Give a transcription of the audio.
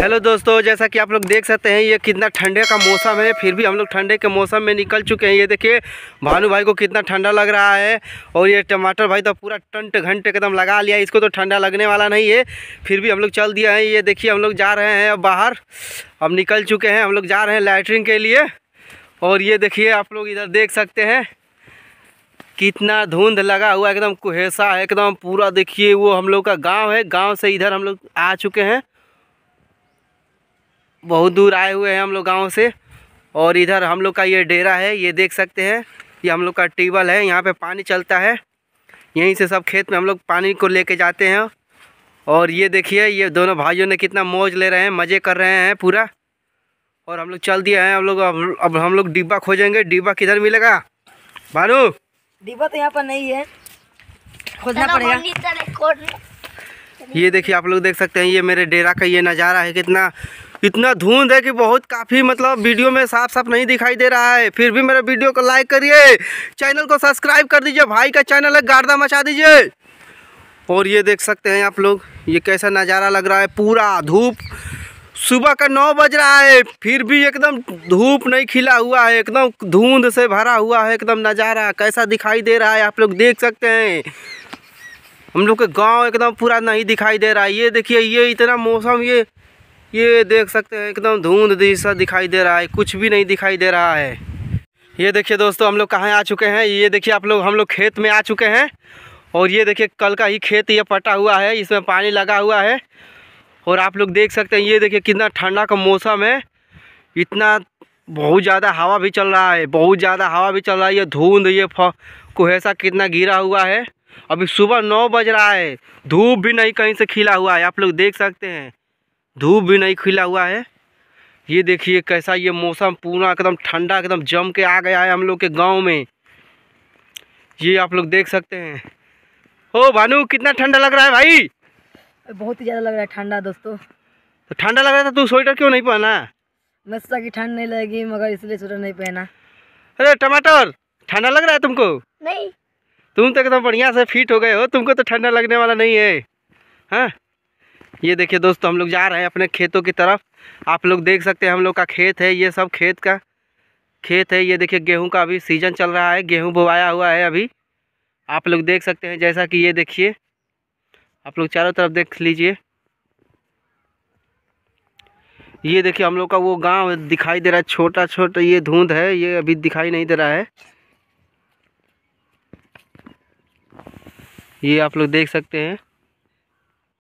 hello दोस्तों जैसा कि आप लोग देख सकते हैं ये कितना ठंडे का मौसम है फिर भी हम लोग ठंडे के मौसम में निकल चुके हैं ये देखिए भानु भाई को कितना ठंडा लग रहा है और ये टमाटर भाई तो पूरा टंट घंटे एकदम लगा लिया इसको तो ठंडा लगने वाला नहीं है फिर भी हम लोग चल दिया है ये देखिए हम लोग जा रहे हैं अब बाहर अब निकल चुके हैं हम लोग जा रहे हैं लैटरिन के लिए और ये देखिए आप लोग इधर देख सकते हैं कितना धुंध लगा हुआ एकदम कुहेसा है एकदम पूरा देखिए वो हम लोग का गांव है गांव से इधर हम लोग आ चुके हैं बहुत दूर आए हुए हैं हम लोग गाँव से और इधर हम लोग का ये डेरा है ये देख सकते हैं ये हम लोग का ट्यूबल है यहाँ पे पानी चलता है यहीं से सब खेत में हम लोग पानी को लेके जाते हैं और ये देखिए ये दोनों भाइयों ने कितना मौज ले रहे हैं मज़े कर रहे हैं पूरा और हम लोग चल दिए हैं हम लोग अब, अब हम लोग डिब्बा खोजेंगे डिब्बा किधर मिलेगा भानु डिब्बा तो यहाँ पर नहीं है खोजना पड़ेगा ये देखिए आप लोग देख सकते हैं ये मेरे डेरा का ये नज़ारा है कितना इतना धुंध है कि बहुत काफ़ी मतलब वीडियो में साफ साफ नहीं दिखाई दे रहा है फिर भी मेरे वीडियो को लाइक करिए चैनल को सब्सक्राइब कर दीजिए भाई का चैनल है गारदा मचा दीजिए और ये देख सकते हैं आप लोग ये कैसा नज़ारा लग रहा है पूरा धूप सुबह का नौ बज रहा है फिर भी एकदम धूप नहीं खिला हुआ है एकदम धुंध से भरा हुआ है एकदम नज़ारा कैसा दिखाई दे रहा है आप लोग देख सकते हैं हम लोग के गांव एकदम पूरा नहीं दिखाई दे रहा है ये देखिए ये इतना मौसम ये ये देख सकते हैं एकदम धुंध जैसा दिखाई दे रहा है कुछ भी नहीं दिखाई दे रहा है ये देखिए दोस्तों हम लोग कहाँ आ चुके हैं ये देखिए आप लोग हम लोग खेत में आ चुके हैं और ये देखिए कल का ही खेत ये पटा हुआ है इसमें पानी लगा हुआ है और आप लोग देख सकते हैं ये देखिए कितना ठंडा का मौसम है इतना बहुत ज़्यादा हवा भी चल रहा है बहुत ज़्यादा हवा भी चल रहा है ये धुंध ये कुहेसा कितना गिरा हुआ है अभी सुबह नौ बज रहा है धूप भी नहीं कहीं से खिला हुआ है आप लोग देख सकते हैं धूप भी नहीं खिला हुआ है ये देखिए कैसा ये मौसम पूरा एकदम ठंडा एकदम जम के आ गया है हम लोग के गांव में ये आप लोग देख सकते हैं ओ भानु कितना ठंडा लग रहा है भाई बहुत ही ज़्यादा लग रहा है ठंडा दोस्तों तो ठंडा लग रहा था तू स्वेटर क्यों नहीं पहना मैं सोचा ठंड नहीं लगेगी मगर इसलिए स्वेटर नहीं पहना अरे टमाटर ठंडा लग रहा है तुमको नहीं तुम तो एकदम बढ़िया से फिट हो गए हो तुमको तो ठंडा लगने वाला नहीं है हाँ ये देखिए दोस्तों हम लोग जा रहे हैं अपने खेतों की तरफ आप लोग देख सकते हैं हम लोग का खेत है ये सब खेत का खेत है ये देखिए गेहूं का अभी सीजन चल रहा है गेहूं बोवाया हुआ है अभी आप लोग देख सकते हैं जैसा कि ये देखिए आप लोग चारों तरफ देख लीजिए ये देखिए हम लोग का वो गांव दिखाई दे रहा है छोटा छोटा ये धुंध है ये अभी दिखाई नहीं दे रहा है ये आप लोग देख सकते हैं